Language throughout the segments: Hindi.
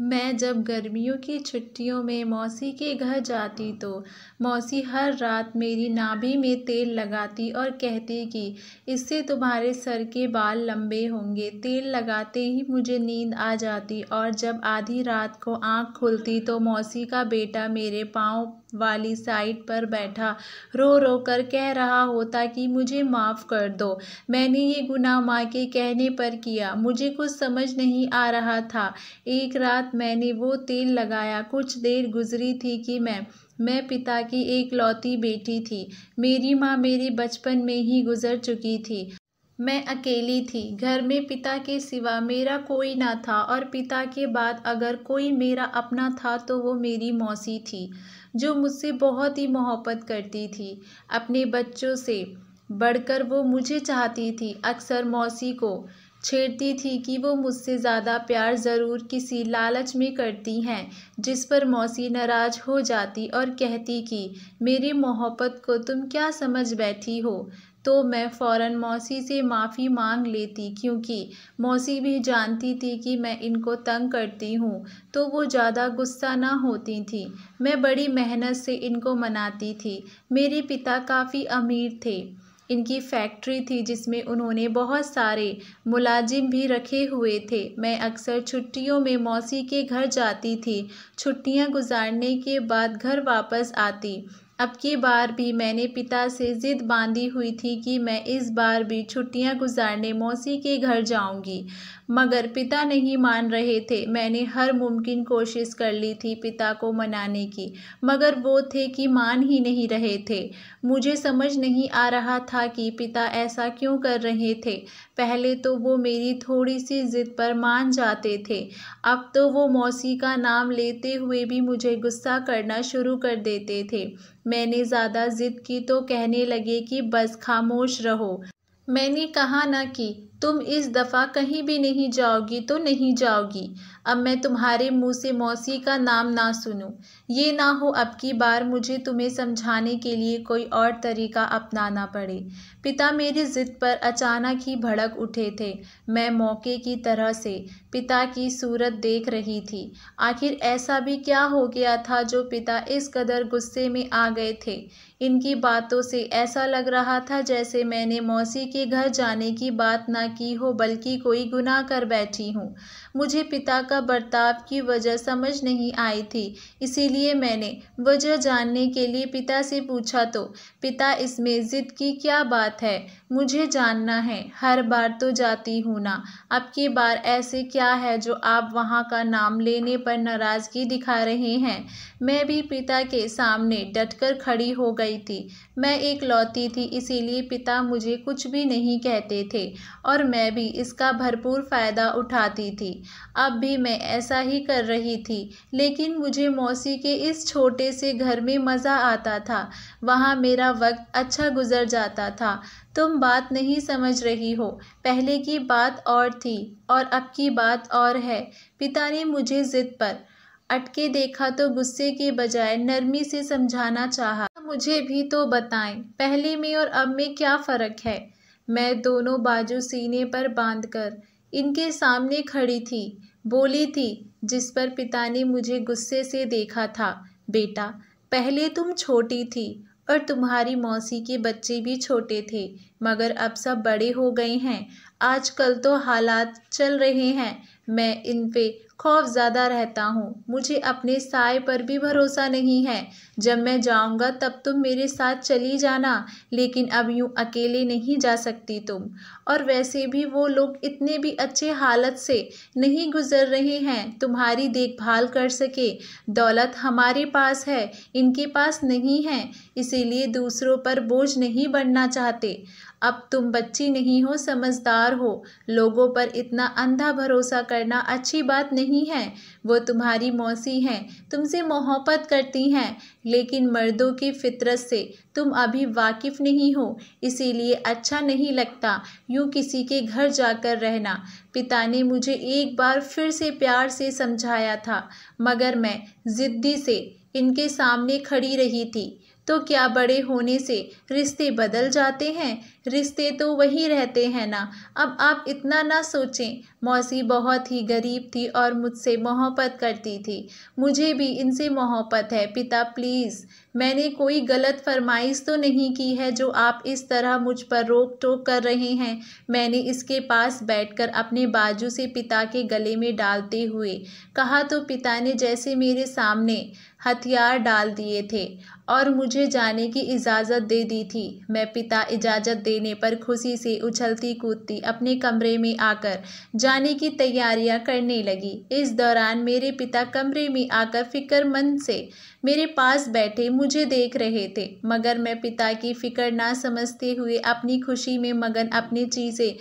मैं जब गर्मियों की छुट्टियों में मौसी के घर जाती तो मौसी हर रात मेरी नाभि में तेल लगाती और कहती कि इससे तुम्हारे सर के बाल लंबे होंगे तेल लगाते ही मुझे नींद आ जाती और जब आधी रात को आँख खुलती तो मौसी का बेटा मेरे पाँव वाली साइड पर बैठा रो रो कर कह रहा होता कि मुझे माफ़ कर दो मैंने ये गुनाह माँ के कहने पर किया मुझे कुछ समझ नहीं आ रहा था एक रात मैंने वो तेल लगाया कुछ देर गुजरी थी कि मैं मैं पिता की एक लौती बेटी थी मेरी माँ मेरे बचपन में ही गुजर चुकी थी मैं अकेली थी घर में पिता के सिवा मेरा कोई ना था और पिता के बाद अगर कोई मेरा अपना था तो वो मेरी मौसी थी जो मुझसे बहुत ही मोहब्बत करती थी अपने बच्चों से बढ़कर वो मुझे चाहती थी अक्सर मौसी को छेड़ती थी कि वो मुझसे ज़्यादा प्यार ज़रूर किसी लालच में करती हैं जिस पर मौसी नाराज़ हो जाती और कहती कि मेरी मोहब्बत को तुम क्या समझ बैठी हो तो मैं फ़ौर मौसी से माफ़ी मांग लेती क्योंकि मौसी भी जानती थी कि मैं इनको तंग करती हूँ तो वो ज़्यादा गुस्सा ना होती थी मैं बड़ी मेहनत से इनको मनाती थी मेरे पिता काफ़ी अमीर थे इनकी फैक्ट्री थी जिसमें उन्होंने बहुत सारे मुलाजिम भी रखे हुए थे मैं अक्सर छुट्टियों में मौसी के घर जाती थी छुट्टियां गुजारने के बाद घर वापस आती अब की बार भी मैंने पिता से ज़िद बांधी हुई थी कि मैं इस बार भी छुट्टियां गुजारने मौसी के घर जाऊंगी मगर पिता नहीं मान रहे थे मैंने हर मुमकिन कोशिश कर ली थी पिता को मनाने की मगर वो थे कि मान ही नहीं रहे थे मुझे समझ नहीं आ रहा था कि पिता ऐसा क्यों कर रहे थे पहले तो वो मेरी थोड़ी सी ज़िद पर मान जाते थे अब तो वो मौसी का नाम लेते हुए भी मुझे गुस्सा करना शुरू कर देते थे मैंने ज़्यादा ज़िद की तो कहने लगे कि बस खामोश रहो मैंने कहा ना कि तुम इस दफ़ा कहीं भी नहीं जाओगी तो नहीं जाओगी अब मैं तुम्हारे मुंह से मौसी का नाम ना सुनूं ये ना हो अब की बार मुझे तुम्हें समझाने के लिए कोई और तरीका अपनाना पड़े पिता मेरी ज़िद पर अचानक ही भड़क उठे थे मैं मौके की तरह से पिता की सूरत देख रही थी आखिर ऐसा भी क्या हो गया था जो पिता इस कदर गुस्से में आ गए थे इनकी बातों से ऐसा लग रहा था जैसे मैंने मौसी के घर जाने की बात ना की हो बल्कि कोई गुनाह कर बैठी हूँ मुझे पिता का बर्ताव की वजह समझ नहीं आई थी इसीलिए मैंने वजह जानने के लिए पिता से पूछा तो पिता इसमें ज़िद की क्या बात है मुझे जानना है हर बार तो जाती हूँ ना अब की बार ऐसे क्या है जो आप वहाँ का नाम लेने पर नाराज़गी दिखा रहे हैं मैं भी पिता के सामने डटकर खड़ी हो गई थी मैं एक लौती थी इसीलिए पिता मुझे कुछ भी नहीं कहते थे और मैं भी इसका भरपूर फ़ायदा उठाती थी अब भी मैं ऐसा ही कर रही थी लेकिन मुझे मौसी के इस छोटे से घर में मज़ा आता था वहाँ मेरा वक्त अच्छा गुजर जाता था तुम बात नहीं समझ रही हो पहले की बात और थी और अब की बात और है पिता ने मुझे ज़िद पर अटके देखा तो गुस्से के बजाय नरमी से समझाना चाहा मुझे भी तो बताएं पहले में और अब में क्या फ़र्क है मैं दोनों बाजू सीने पर बांधकर इनके सामने खड़ी थी बोली थी जिस पर पिता ने मुझे गुस्से से देखा था बेटा पहले तुम छोटी थी और तुम्हारी मौसी के बच्चे भी छोटे थे मगर अब सब बड़े हो गए हैं आजकल तो हालात चल रहे हैं मैं इन पे खौफ ज़्यादा रहता हूँ मुझे अपने साय पर भी भरोसा नहीं है जब मैं जाऊँगा तब तुम मेरे साथ चली जाना लेकिन अब यूँ अकेले नहीं जा सकती तुम और वैसे भी वो लोग इतने भी अच्छे हालत से नहीं गुजर रहे हैं तुम्हारी देखभाल कर सके दौलत हमारे पास है इनके पास नहीं है इसीलिए दूसरों पर बोझ नहीं बढ़ना चाहते अब तुम बच्ची नहीं हो समझदार हो लोगों पर इतना अंधा भरोसा करना अच्छी बात नहीं है वो तुम्हारी मौसी हैं तुमसे मोहब्बत करती हैं लेकिन मर्दों की फितरत से तुम अभी वाकिफ़ नहीं हो इसीलिए अच्छा नहीं लगता यूँ किसी के घर जाकर रहना पिता ने मुझे एक बार फिर से प्यार से समझाया था मगर मैं ज़िद्दी से इनके सामने खड़ी रही थी तो क्या बड़े होने से रिश्ते बदल जाते हैं रिश्ते तो वही रहते हैं ना अब आप इतना ना सोचें मौसी बहुत ही गरीब थी और मुझसे मोहब्बत करती थी मुझे भी इनसे मोहब्बत है पिता प्लीज़ मैंने कोई गलत फरमाइश तो नहीं की है जो आप इस तरह मुझ पर रोक टोक कर रहे हैं मैंने इसके पास बैठकर अपने बाजू से पिता के गले में डालते हुए कहा तो पिता ने जैसे मेरे सामने हथियार डाल दिए थे और मुझे जाने की इजाज़त दे दी थी मैं पिता इजाज़त दे देने पर खुशी से उछलती कूदती अपने कमरे में आकर जाने की तैयारियां करने लगी इस दौरान मेरे पिता कमरे में आकर फिक्रमंद से मेरे पास बैठे मुझे देख रहे थे मगर मैं पिता की फिक्र ना समझते हुए अपनी खुशी में मगन अपनी चीज़ें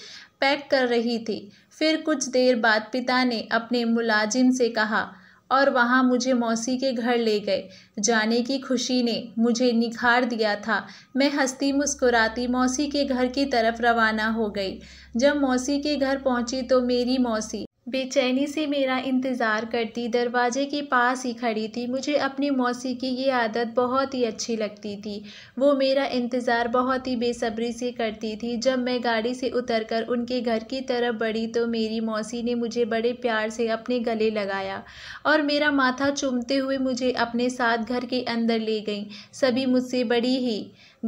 पैक कर रही थी फिर कुछ देर बाद पिता ने अपने मुलाजिम से कहा और वहाँ मुझे मौसी के घर ले गए जाने की खुशी ने मुझे निखार दिया था मैं हंसती मुस्कुराती मौसी के घर की तरफ रवाना हो गई जब मौसी के घर पहुँची तो मेरी मौसी बेचैनी से मेरा इंतज़ार करती दरवाजे के पास ही खड़ी थी मुझे अपनी मौसी की ये आदत बहुत ही अच्छी लगती थी वो मेरा इंतज़ार बहुत ही बेसब्री से करती थी जब मैं गाड़ी से उतरकर उनके घर की तरफ बढ़ी तो मेरी मौसी ने मुझे बड़े प्यार से अपने गले लगाया और मेरा माथा चूमते हुए मुझे अपने साथ घर के अंदर ले गई सभी मुझसे बड़ी ही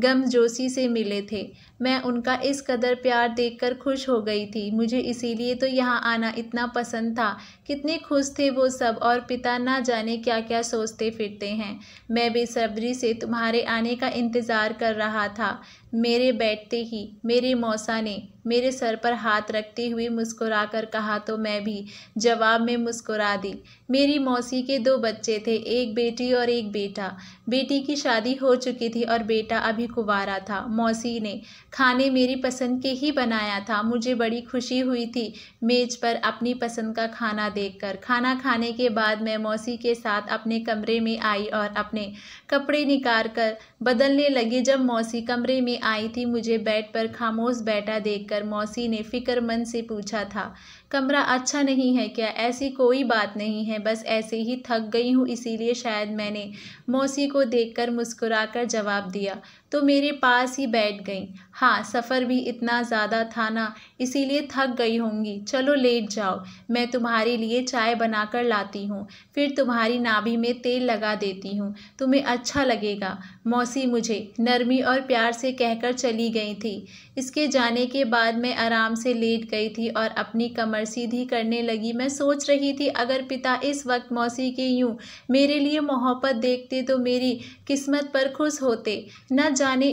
गमजोशी से मिले थे मैं उनका इस कदर प्यार देखकर खुश हो गई थी मुझे इसीलिए तो यहाँ आना इतना पसंद था कितने खुश थे वो सब और पिता ना जाने क्या क्या सोचते फिरते हैं मैं बेसब्री से तुम्हारे आने का इंतज़ार कर रहा था मेरे बैठते ही मेरे मौसा ने मेरे सर पर हाथ रखते हुए मुस्कुराकर कर कहा तो मैं भी जवाब में मुस्कुरा दी मेरी मौसी के दो बच्चे थे एक बेटी और एक बेटा बेटी की शादी हो चुकी थी और बेटा अभी कुवारा था मौसी ने खाने मेरी पसंद के ही बनाया था मुझे बड़ी खुशी हुई थी मेज पर अपनी पसंद का खाना देखकर खाना खाने के बाद मैं मौसी के साथ अपने कमरे में आई और अपने कपड़े निकाल कर बदलने लगे जब मौसी कमरे में आई थी मुझे बेड पर खामोश बैठा देखकर मौसी ने फ़िक्रमंद से पूछा था कमरा अच्छा नहीं है क्या ऐसी कोई बात नहीं है बस ऐसे ही थक गई हूँ इसीलिए शायद मैंने मौसी को देखकर मुस्कुराकर जवाब दिया तो मेरे पास ही बैठ गई हाँ सफ़र भी इतना ज़्यादा था ना इसीलिए थक गई होंगी चलो लेट जाओ मैं तुम्हारे लिए चाय बनाकर लाती हूँ फिर तुम्हारी नाभि में तेल लगा देती हूँ तुम्हें अच्छा लगेगा मौसी मुझे नरमी और प्यार से कहकर चली गई थी इसके जाने के बाद मैं आराम से लेट गई थी और अपनी कमर सीधी करने लगी मैं सोच रही थी अगर पिता इस वक्त मौसी के यूँ मेरे लिए मोहब्बत देखते तो मेरी किस्मत पर खुश होते न जाने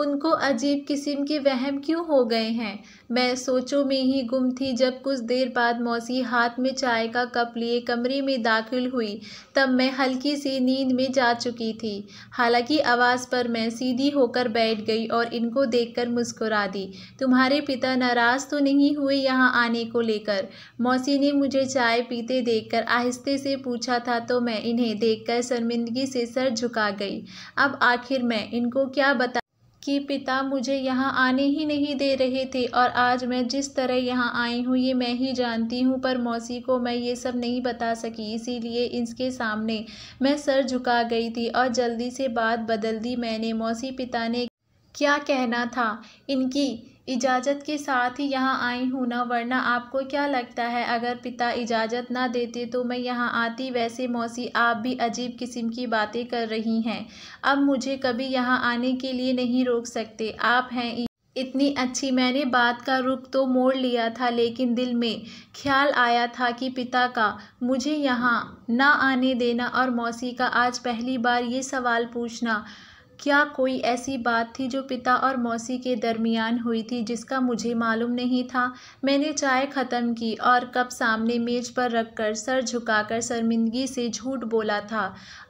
उनको अजीब किस्म के वहम क्यों हो गए हैं मैं सोचों में ही गुम थी जब कुछ देर बाद मौसी हाथ में चाय का कप लिए कमरे में दाखिल हुई तब मैं हल्की सी नींद में जा चुकी थी हालांकि आवाज़ पर मैं सीधी होकर बैठ गई और इनको देखकर मुस्कुरा दी तुम्हारे पिता नाराज़ तो नहीं हुए यहाँ आने को लेकर मौसी ने मुझे चाय पीते कर आहिस्ते से पूछा था तो मैं इन्हें देखकर शर्मिंदगी से सर झुका गई अब आखिर मैं इनको क्या बता कि पिता मुझे यहाँ आने ही नहीं दे रहे थे और आज मैं जिस तरह यहाँ आई हूँ ये मैं ही जानती हूँ पर मौसी को मैं ये सब नहीं बता सकी इसीलिए इसके सामने मैं सर झुका गई थी और जल्दी से बात बदल दी मैंने मौसी पिता ने क्या कहना था इनकी इजाज़त के साथ ही यहाँ आई हूँ ना वरना आपको क्या लगता है अगर पिता इजाज़त ना देते तो मैं यहाँ आती वैसे मौसी आप भी अजीब किस्म की बातें कर रही हैं अब मुझे कभी यहाँ आने के लिए नहीं रोक सकते आप हैं इतनी अच्छी मैंने बात का रुख तो मोड़ लिया था लेकिन दिल में ख्याल आया था कि पिता का मुझे यहाँ ना आने देना और मौसी का आज पहली बार ये सवाल पूछना क्या कोई ऐसी बात थी जो पिता और मौसी के दरमियान हुई थी जिसका मुझे मालूम नहीं था मैंने चाय ख़त्म की और कप सामने मेज पर रखकर सर झुकाकर शर्मिंदगी से झूठ बोला था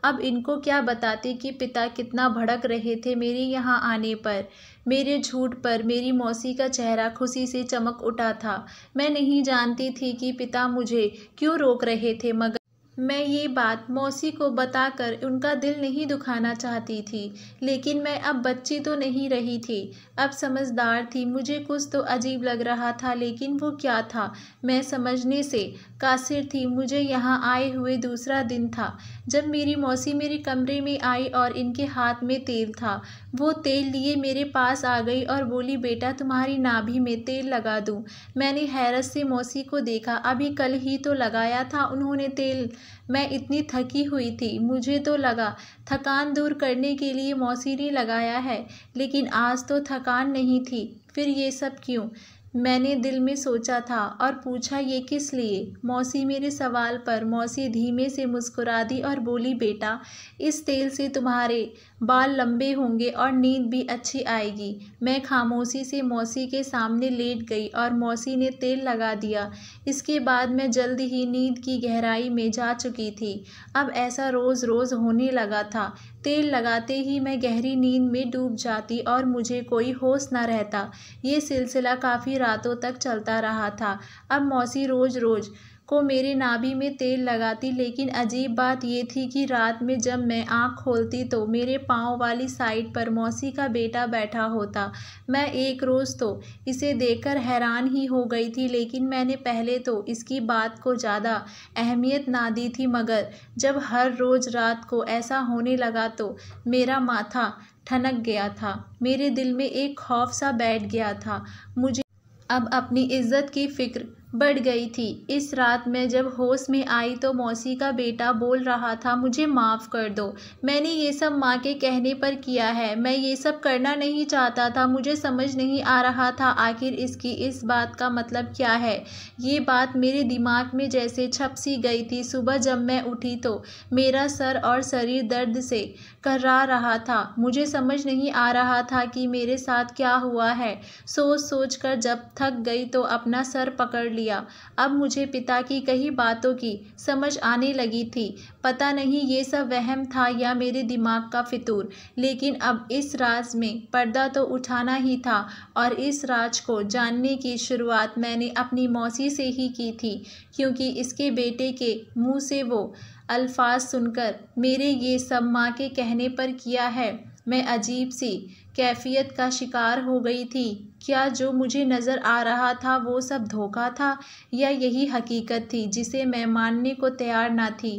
अब इनको क्या बताते कि पिता कितना भड़क रहे थे मेरे यहाँ आने पर मेरे झूठ पर मेरी मौसी का चेहरा खुशी से चमक उठा था मैं नहीं जानती थी कि पिता मुझे क्यों रोक रहे थे मगर मैं ये बात मौसी को बताकर उनका दिल नहीं दुखाना चाहती थी लेकिन मैं अब बच्ची तो नहीं रही थी अब समझदार थी मुझे कुछ तो अजीब लग रहा था लेकिन वो क्या था मैं समझने से कासिर थी मुझे यहाँ आए हुए दूसरा दिन था जब मेरी मौसी मेरे कमरे में आई और इनके हाथ में तेल था वो तेल लिए मेरे पास आ गई और बोली बेटा तुम्हारी नाभि में तेल लगा दूँ मैंने हैरत से मौसी को देखा अभी कल ही तो लगाया था उन्होंने तेल मैं इतनी थकी हुई थी मुझे तो लगा थकान दूर करने के लिए ने लगाया है लेकिन आज तो थकान नहीं थी फिर ये सब क्यों मैंने दिल में सोचा था और पूछा ये किस लिए मौसी मेरे सवाल पर मौसी धीमे से मुस्कुरा दी और बोली बेटा इस तेल से तुम्हारे बाल लंबे होंगे और नींद भी अच्छी आएगी मैं खामोशी से मौसी के सामने लेट गई और मौसी ने तेल लगा दिया इसके बाद मैं जल्द ही नींद की गहराई में जा चुकी थी अब ऐसा रोज़ रोज़ होने लगा था तेल लगाते ही मैं गहरी नींद में डूब जाती और मुझे कोई होश न रहता ये सिलसिला काफ़ी रातों तक चलता रहा था अब मौसी रोज़ रोज़ को मेरे नाभि में तेल लगाती लेकिन अजीब बात यह थी कि रात में जब मैं आँख खोलती तो मेरे पाँव वाली साइड पर मौसी का बेटा बैठा होता मैं एक रोज़ तो इसे देखकर हैरान ही हो गई थी लेकिन मैंने पहले तो इसकी बात को ज़्यादा अहमियत ना दी थी मगर जब हर रोज़ रात को ऐसा होने लगा तो मेरा माथा ठनक गया था मेरे दिल में एक खौफ सा बैठ गया था मुझे अब अपनी इज्जत की फ़िक्र बढ़ गई थी इस रात मैं जब होश में आई तो मौसी का बेटा बोल रहा था मुझे माफ़ कर दो मैंने ये सब माँ के कहने पर किया है मैं ये सब करना नहीं चाहता था मुझे समझ नहीं आ रहा था आखिर इसकी इस बात का मतलब क्या है ये बात मेरे दिमाग में जैसे छप सी गई थी सुबह जब मैं उठी तो मेरा सर और शरीर दर्द से कर्रा रहा था मुझे समझ नहीं आ रहा था कि मेरे साथ क्या हुआ है सोच सोच कर जब थक गई तो अपना सर पकड़ लिया लिया अब मुझे पिता की कई बातों की समझ आने लगी थी पता नहीं ये सब वहम था या मेरे दिमाग का फितूर लेकिन अब इस राज में पर्दा तो उठाना ही था और इस राज को जानने की शुरुआत मैंने अपनी मौसी से ही की थी क्योंकि इसके बेटे के मुँह से वो अल्फाज सुनकर मेरे ये सब माँ के कहने पर किया है मैं अजीब सी कैफियत का शिकार हो गई थी क्या जो मुझे नज़र आ रहा था वो सब धोखा था या यही हकीकत थी जिसे मैं मानने को तैयार ना थी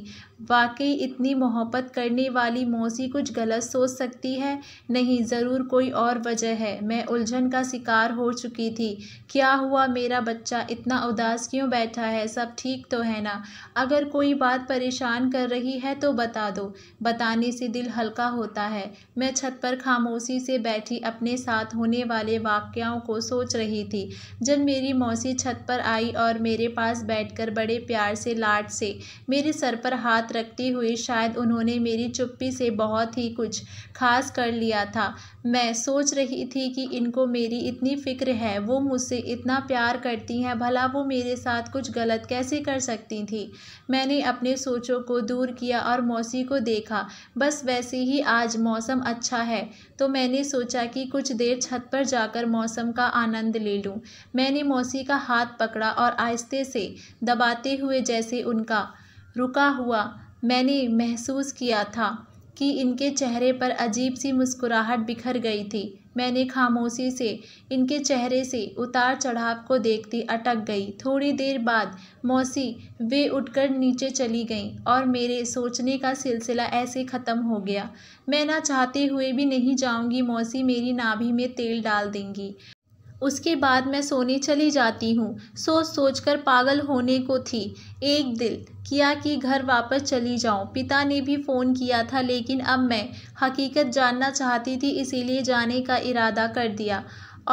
वाकई इतनी मोहब्बत करने वाली मौसी कुछ गलत सोच सकती है नहीं ज़रूर कोई और वजह है मैं उलझन का शिकार हो चुकी थी क्या हुआ मेरा बच्चा इतना उदास क्यों बैठा है सब ठीक तो है ना अगर कोई बात परेशान कर रही है तो बता दो बताने से दिल हल्का होता है मैं छत पर खामोशी से बैठी अपने साथ होने वाले वाक्याओं को सोच रही थी जब मेरी मौसी छत पर आई और मेरे पास बैठकर बड़े प्यार से लाट से मेरे सर पर हाथ रखते रखती हुई शायद उन्होंने मेरी चुप्पी से बहुत ही कुछ खास कर लिया था मैं सोच रही थी कि इनको मेरी इतनी फ़िक्र है वो मुझसे इतना प्यार करती हैं भला वो मेरे साथ कुछ गलत कैसे कर सकती थी मैंने अपने सोचों को दूर किया और मौसी को देखा बस वैसे ही आज मौसम अच्छा है तो मैंने सोचा कि कुछ देर छत पर जाकर मौसम का आनंद ले लूँ मैंने मौसी का हाथ पकड़ा और आहिस्ते से दबाते हुए जैसे उनका रुका हुआ मैंने महसूस किया था कि इनके चेहरे पर अजीब सी मुस्कुराहट बिखर गई थी मैंने खामोशी से इनके चेहरे से उतार चढ़ाव को देखती अटक गई थोड़ी देर बाद मौसी वे उठकर नीचे चली गईं और मेरे सोचने का सिलसिला ऐसे ख़त्म हो गया मैं ना चाहते हुए भी नहीं जाऊंगी मौसी मेरी नाभि में तेल डाल देंगी उसके बाद मैं सोने चली जाती हूँ सोच सोच कर पागल होने को थी एक दिल किया कि घर वापस चली जाऊँ पिता ने भी फ़ोन किया था लेकिन अब मैं हकीकत जानना चाहती थी इसीलिए जाने का इरादा कर दिया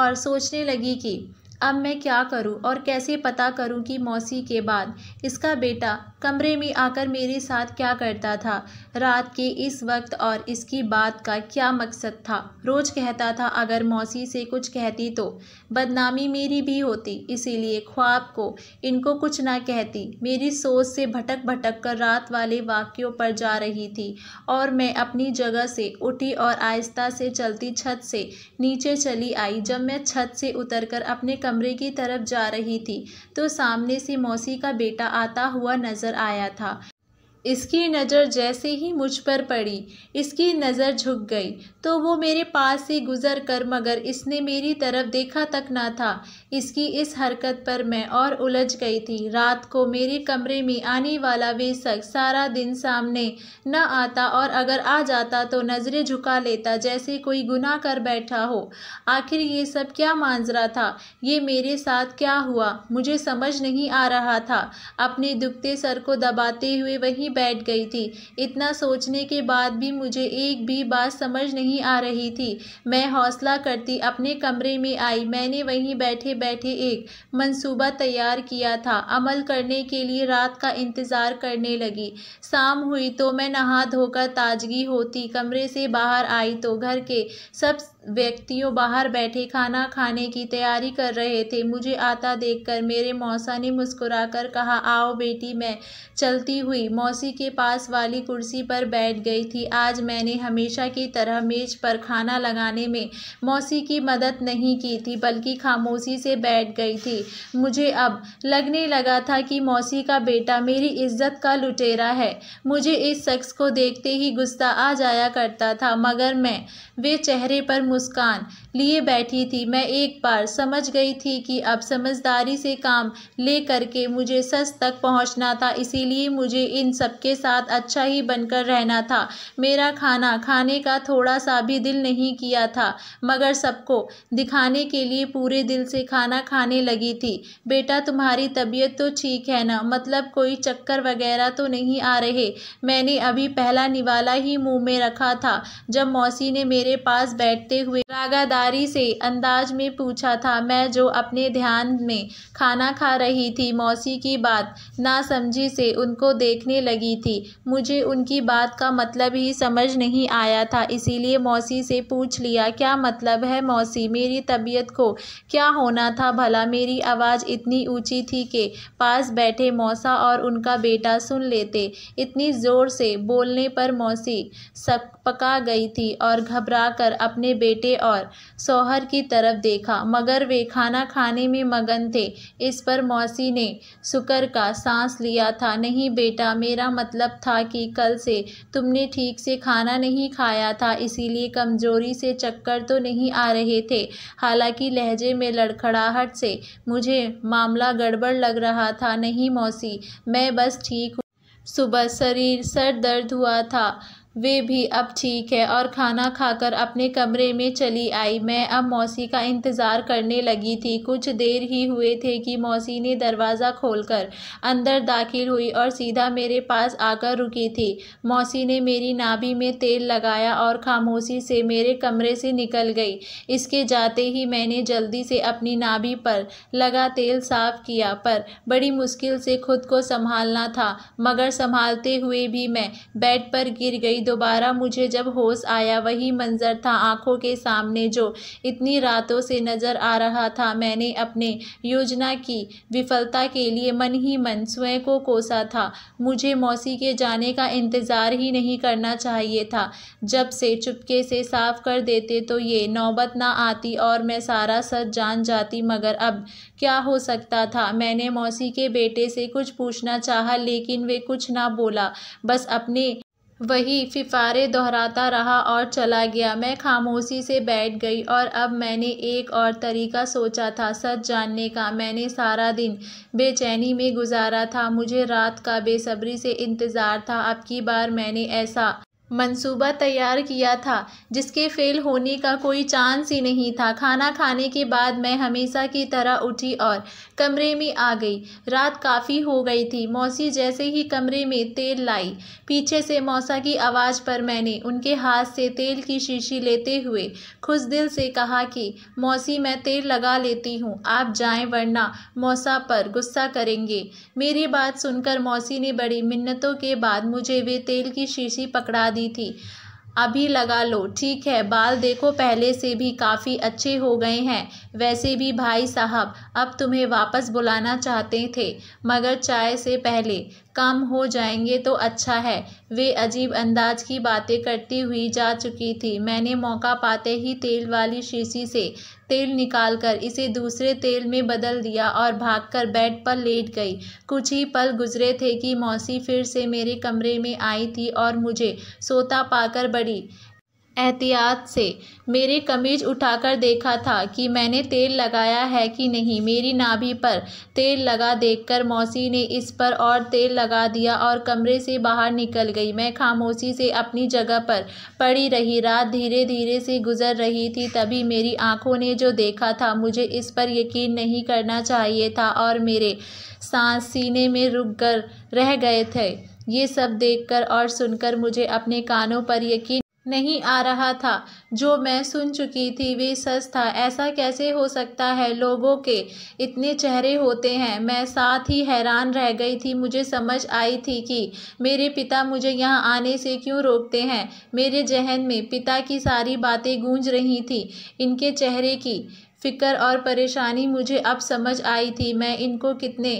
और सोचने लगी कि अब मैं क्या करूं और कैसे पता करूं कि मौसी के बाद इसका बेटा कमरे में आकर मेरे साथ क्या करता था रात के इस वक्त और इसकी बात का क्या मकसद था रोज़ कहता था अगर मौसी से कुछ कहती तो बदनामी मेरी भी होती इसीलिए ख्वाब को इनको कुछ ना कहती मेरी सोच से भटक भटक कर रात वाले वाक्यों पर जा रही थी और मैं अपनी जगह से उठी और आहिस्ता से चलती छत से नीचे चली आई जब मैं छत से उतर अपने कमरे की तरफ जा रही थी तो सामने से मौसी का बेटा आता हुआ नजर आया था इसकी नज़र जैसे ही मुझ पर पड़ी इसकी नज़र झुक गई तो वो मेरे पास से गुज़र कर मगर इसने मेरी तरफ देखा तक ना था इसकी इस हरकत पर मैं और उलझ गई थी रात को मेरे कमरे में आने वाला वे शख्स सारा दिन सामने न आता और अगर आ जाता तो नज़रें झुका लेता जैसे कोई गुनाह कर बैठा हो आखिर ये सब क्या मांजरा था ये मेरे साथ क्या हुआ मुझे समझ नहीं आ रहा था अपने दुखते सर को दबाते हुए वहीं बैठ गई थी इतना सोचने के बाद भी मुझे एक भी बात समझ नहीं आ रही थी मैं हौसला करती अपने कमरे में आई मैंने वहीं बैठे बैठे एक मंसूबा तैयार किया था अमल करने के लिए रात का इंतज़ार करने लगी शाम हुई तो मैं नहा धोकर ताजगी होती कमरे से बाहर आई तो घर के सब व्यक्तियों बाहर बैठे खाना खाने की तैयारी कर रहे थे मुझे आता देखकर मेरे मौसा ने मुस्कुराकर कहा आओ बेटी मैं चलती हुई मौसी के पास वाली कुर्सी पर बैठ गई थी आज मैंने हमेशा की तरह मेज पर खाना लगाने में मौसी की मदद नहीं की थी बल्कि खामोशी से बैठ गई थी मुझे अब लगने लगा था कि मौसी का बेटा मेरी इज्जत का लुटेरा है मुझे इस शख्स को देखते ही गुस्सा आ जाया करता था मगर मैं वे चेहरे पर मुस्कान लिए बैठी थी मैं एक बार समझ गई थी कि अब समझदारी से काम ले करके मुझे सच तक पहुंचना था इसीलिए मुझे इन सबके साथ अच्छा ही बनकर रहना था मेरा खाना खाने का थोड़ा सा भी दिल नहीं किया था मगर सबको दिखाने के लिए पूरे दिल से खाना खाने लगी थी बेटा तुम्हारी तबीयत तो ठीक है ना मतलब कोई चक्कर वगैरह तो नहीं आ रहे मैंने अभी पहला निवाला ही मुंह में रखा था जब मौसी ने मेरे पास बैठते करते हुए रागादारी से अंदाज में पूछा था मैं जो अपने ध्यान में खाना खा रही थी मौसी की बात ना समझी से उनको देखने लगी थी मुझे उनकी बात का मतलब ही समझ नहीं आया था इसीलिए मौसी से पूछ लिया क्या मतलब है मौसी मेरी तबीयत को क्या होना था भला मेरी आवाज़ इतनी ऊँची थी कि पास बैठे मौसा और उनका बेटा सुन लेते इतनी ज़ोर से बोलने पर मौसी सब पका गई थी और घबरा कर अपने बेटे और शौहर की तरफ देखा मगर वे खाना खाने में मगन थे इस पर मौसी ने शुक्र का सांस लिया था नहीं बेटा मेरा मतलब था कि कल से तुमने ठीक से खाना नहीं खाया था इसीलिए कमजोरी से चक्कर तो नहीं आ रहे थे हालांकि लहजे में लड़खड़ाहट से मुझे मामला गड़बड़ लग रहा था नहीं मौसी मैं बस ठीक सुबह शरीर सर दर्द हुआ था वे भी अब ठीक है और खाना खाकर अपने कमरे में चली आई मैं अब मौसी का इंतज़ार करने लगी थी कुछ देर ही हुए थे कि मौसी ने दरवाज़ा खोलकर अंदर दाखिल हुई और सीधा मेरे पास आकर रुकी थी मौसी ने मेरी नाभी में तेल लगाया और खामोशी से मेरे कमरे से निकल गई इसके जाते ही मैंने जल्दी से अपनी नाभी पर लगा तेल साफ किया पर बड़ी मुश्किल से खुद को संभालना था मगर संभालते हुए भी मैं बेड पर गिर गई दोबारा मुझे जब होश आया वही मंज़र था आंखों के सामने जो इतनी रातों से नज़र आ रहा था मैंने अपने योजना की विफलता के लिए मन ही मन स्वयं को कोसा था मुझे मौसी के जाने का इंतज़ार ही नहीं करना चाहिए था जब से चुपके से साफ कर देते तो ये नौबत ना आती और मैं सारा सच जान जाती मगर अब क्या हो सकता था मैंने मौसी के बेटे से कुछ पूछना चाहा लेकिन वे कुछ ना बोला बस अपने वही फिफारे दोहराता रहा और चला गया मैं खामोशी से बैठ गई और अब मैंने एक और तरीका सोचा था सच जानने का मैंने सारा दिन बेचैनी में गुजारा था मुझे रात का बेसब्री से इंतज़ार था अब की बार मैंने ऐसा मंसूबा तैयार किया था जिसके फ़ेल होने का कोई चांस ही नहीं था खाना खाने के बाद मैं हमेशा की तरह उठी और कमरे में आ गई रात काफ़ी हो गई थी मौसी जैसे ही कमरे में तेल लाई पीछे से मौसा की आवाज़ पर मैंने उनके हाथ से तेल की शीशी लेते हुए खुश दिल से कहा कि मौसी मैं तेल लगा लेती हूँ आप जाएँ वरना मौसा पर गुस्सा करेंगे मेरी बात सुनकर मौसी ने बड़ी मिन्नतों के बाद मुझे वे तेल की शीशी पकड़ा दी दी थी अभी लगा लो ठीक है बाल देखो पहले से भी काफ़ी अच्छे हो गए हैं वैसे भी भाई साहब अब तुम्हें वापस बुलाना चाहते थे मगर चाय से पहले कम हो जाएंगे तो अच्छा है वे अजीब अंदाज की बातें करती हुई जा चुकी थी मैंने मौका पाते ही तेल वाली शीशी से तेल निकालकर इसे दूसरे तेल में बदल दिया और भागकर बेड पर लेट गई कुछ ही पल गुजरे थे कि मौसी फिर से मेरे कमरे में आई थी और मुझे सोता पाकर बड़ी एहतियात से मेरी कमीज उठाकर देखा था कि मैंने तेल लगाया है कि नहीं मेरी नाभि पर तेल लगा देखकर मौसी ने इस पर और तेल लगा दिया और कमरे से बाहर निकल गई मैं खामोशी से अपनी जगह पर पड़ी रही रात धीरे धीरे से गुजर रही थी तभी मेरी आंखों ने जो देखा था मुझे इस पर यकीन नहीं करना चाहिए था और मेरे सांस सीने में रुक कर रह गए थे ये सब देखकर और सुनकर मुझे अपने कानों पर यकीन नहीं आ रहा था जो मैं सुन चुकी थी वे सच था ऐसा कैसे हो सकता है लोगों के इतने चेहरे होते हैं मैं साथ ही हैरान रह गई थी मुझे समझ आई थी कि मेरे पिता मुझे यहाँ आने से क्यों रोकते हैं मेरे जहन में पिता की सारी बातें गूंज रही थी इनके चेहरे की फ़िक्र और परेशानी मुझे अब समझ आई थी मैं इनको कितने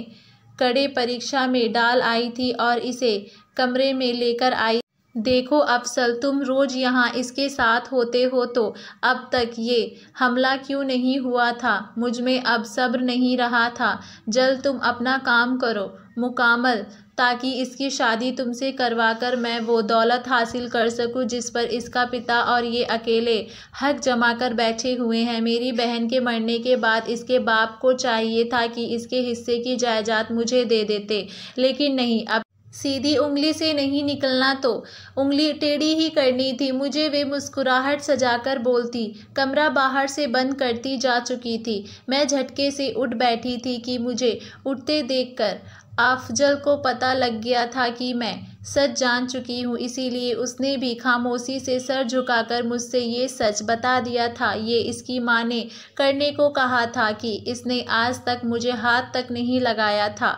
कड़े परीक्षा में डाल आई थी और इसे कमरे में लेकर आई देखो अफसल तुम रोज़ यहाँ इसके साथ होते हो तो अब तक ये हमला क्यों नहीं हुआ था मुझ में अब सब्र नहीं रहा था जल्द तुम अपना काम करो मुकामल ताकि इसकी शादी तुमसे करवाकर मैं वो दौलत हासिल कर सकूं जिस पर इसका पिता और ये अकेले हक जमा कर बैठे हुए हैं मेरी बहन के मरने के बाद इसके बाप को चाहिए था कि इसके हिस्से की जायदाद मुझे दे देते लेकिन नहीं अब सीधी उंगली से नहीं निकलना तो उंगली टेढ़ी ही करनी थी मुझे वे मुस्कुराहट सजाकर बोलती कमरा बाहर से बंद करती जा चुकी थी मैं झटके से उठ बैठी थी कि मुझे उठते देखकर आफजल को पता लग गया था कि मैं सच जान चुकी हूँ इसीलिए उसने भी खामोशी से सर झुकाकर मुझसे ये सच बता दिया था ये इसकी माँ ने करने को कहा था कि इसने आज तक मुझे हाथ तक नहीं लगाया था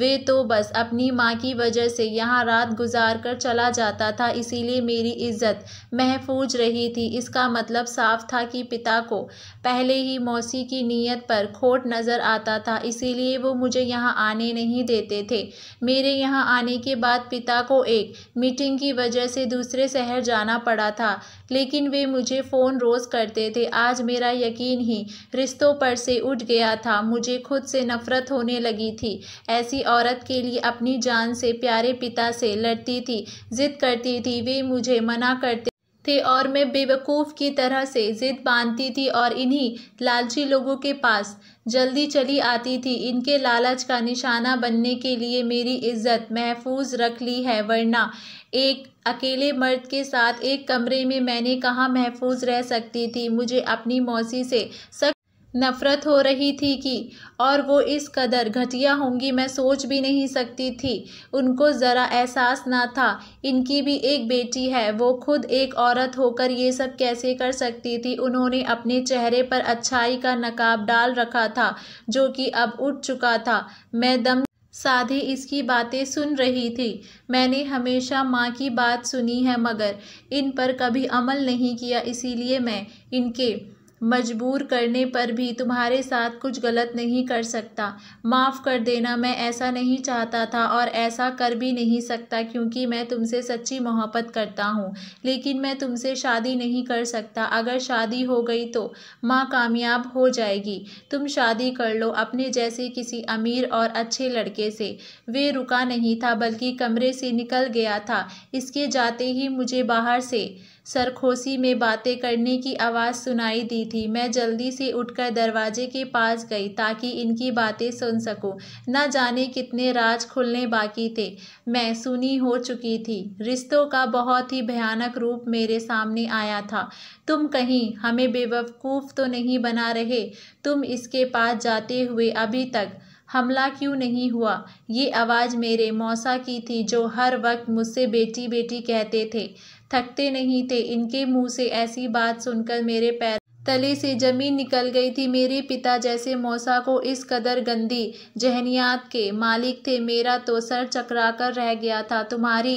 वे तो बस अपनी माँ की वजह से यहाँ रात गुजार कर चला जाता था इसीलिए मेरी इज्जत महफूज रही थी इसका मतलब साफ था कि पिता को पहले ही मौसी की नीयत पर खोट नज़र आता था इसीलिए वो मुझे यहाँ आने नहीं देते थे मेरे यहाँ आने के बाद पिता को एक मीटिंग की वजह से दूसरे शहर जाना पड़ा था लेकिन वे मुझे फ़ोन रोज़ करते थे आज मेरा यकीन ही रिश्तों पर से उठ गया था मुझे खुद से नफ़रत होने लगी थी ऐसी औरत के लिए अपनी जान से प्यारे पिता से लड़ती थी जिद करती थी वे मुझे मना करते थे और मैं बेवकूफ़ की तरह से जिद बांधती थी और इन्हीं लालची लोगों के पास जल्दी चली आती थी इनके लालच का निशाना बनने के लिए मेरी इज्जत महफूज रख ली है वरना एक अकेले मर्द के साथ एक कमरे में मैंने कहाँ महफूज रह सकती थी मुझे अपनी मौसी से सख्त नफ़रत हो रही थी कि और वो इस कदर घटिया होंगी मैं सोच भी नहीं सकती थी उनको ज़रा एहसास ना था इनकी भी एक बेटी है वो खुद एक औरत होकर ये सब कैसे कर सकती थी उन्होंने अपने चेहरे पर अच्छाई का नकाब डाल रखा था जो कि अब उठ चुका था मैं दम साधे इसकी बातें सुन रही थी मैंने हमेशा माँ की बात सुनी है मगर इन पर कभी अमल नहीं किया इसीलिए मैं इनके मजबूर करने पर भी तुम्हारे साथ कुछ गलत नहीं कर सकता माफ़ कर देना मैं ऐसा नहीं चाहता था और ऐसा कर भी नहीं सकता क्योंकि मैं तुमसे सच्ची मोहब्बत करता हूँ लेकिन मैं तुमसे शादी नहीं कर सकता अगर शादी हो गई तो माँ कामयाब हो जाएगी तुम शादी कर लो अपने जैसे किसी अमीर और अच्छे लड़के से वे रुका नहीं था बल्कि कमरे से निकल गया था इसके जाते ही मुझे बाहर से सरखोसी में बातें करने की आवाज़ सुनाई दी थी मैं जल्दी से उठकर दरवाजे के पास गई ताकि इनकी बातें सुन सकूं। न जाने कितने राज खुलने बाकी थे मैं सुनी हो चुकी थी रिश्तों का बहुत ही भयानक रूप मेरे सामने आया था तुम कहीं हमें बेवकूफ़ तो नहीं बना रहे तुम इसके पास जाते हुए अभी तक हमला क्यों नहीं हुआ ये आवाज़ मेरे मौसा की थी जो हर वक्त मुझसे बेटी बेटी कहते थे थकते नहीं थे इनके मुंह से ऐसी बात सुनकर मेरे पैर तले से जमीन निकल गई थी मेरे पिता जैसे मौसा को इस कदर गंदी जहनियात के मालिक थे मेरा तो सर चकरा कर रह गया था तुम्हारी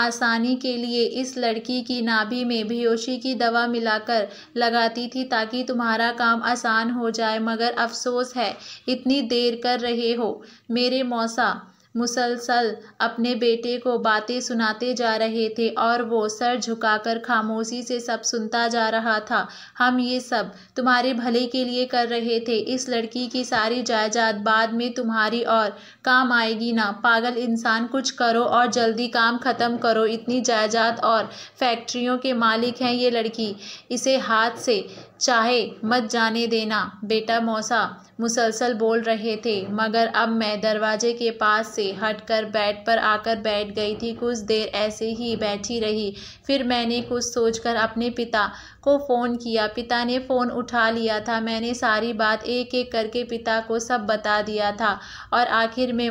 आसानी के लिए इस लड़की की नाभि में बेहोशी की दवा मिलाकर लगाती थी ताकि तुम्हारा काम आसान हो जाए मगर अफसोस है इतनी देर कर रहे हो मेरे मौसा मुसलसल अपने बेटे को बातें सुनाते जा रहे थे और वो सर झुकाकर खामोशी से सब सुनता जा रहा था हम ये सब तुम्हारे भले के लिए कर रहे थे इस लड़की की सारी जायदाद बाद में तुम्हारी और काम आएगी ना पागल इंसान कुछ करो और जल्दी काम ख़त्म करो इतनी जायदाद और फैक्ट्रियों के मालिक हैं ये लड़की इसे हाथ से चाहे मत जाने देना बेटा मौसा मुसलसल बोल रहे थे मगर अब मैं दरवाजे के पास से हटकर बेड पर आकर बैठ गई थी कुछ देर ऐसे ही बैठी रही फिर मैंने कुछ सोचकर अपने पिता को फ़ोन किया पिता ने फ़ोन उठा लिया था मैंने सारी बात एक एक करके पिता को सब बता दिया था और आखिर में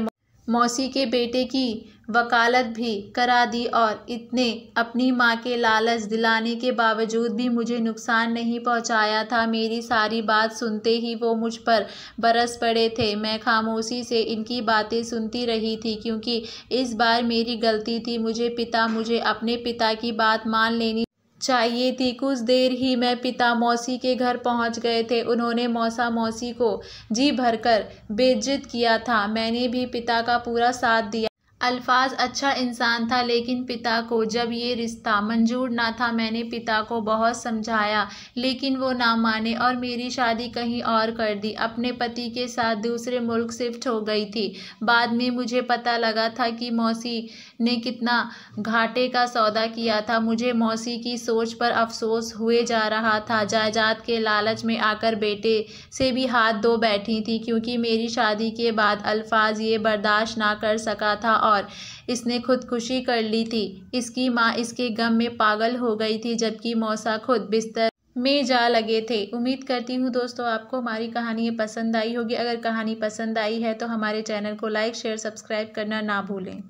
मौसी के बेटे की वकालत भी करा दी और इतने अपनी माँ के लालच दिलाने के बावजूद भी मुझे नुकसान नहीं पहुँचाया था मेरी सारी बात सुनते ही वो मुझ पर बरस पड़े थे मैं खामोशी से इनकी बातें सुनती रही थी क्योंकि इस बार मेरी गलती थी मुझे पिता मुझे अपने पिता की बात मान लेनी चाहिए थी कुछ देर ही मैं पिता मौसी के घर पहुंच गए थे उन्होंने मौसा मौसी को जी भरकर बेज्जत किया था मैंने भी पिता का पूरा साथ दिया अल्फाज अच्छा इंसान था लेकिन पिता को जब ये रिश्ता मंजूर ना था मैंने पिता को बहुत समझाया लेकिन वो ना माने और मेरी शादी कहीं और कर दी अपने पति के साथ दूसरे मुल्क शिफ्ट हो गई थी बाद में मुझे पता लगा था कि मौसी ने कितना घाटे का सौदा किया था मुझे मौसी की सोच पर अफसोस हुए जा रहा था जायदाद के लालच में आकर बेटे से भी हाथ धो बैठी थी क्योंकि मेरी शादी के बाद अल्फाज ये बर्दाश्त ना कर सका था और और इसने खुदकुशी कर ली थी इसकी माँ इसके गम में पागल हो गई थी जबकि मौसा खुद बिस्तर में जा लगे थे उम्मीद करती हूँ दोस्तों आपको हमारी कहानी पसंद आई होगी अगर कहानी पसंद आई है तो हमारे चैनल को लाइक शेयर सब्सक्राइब करना ना भूलें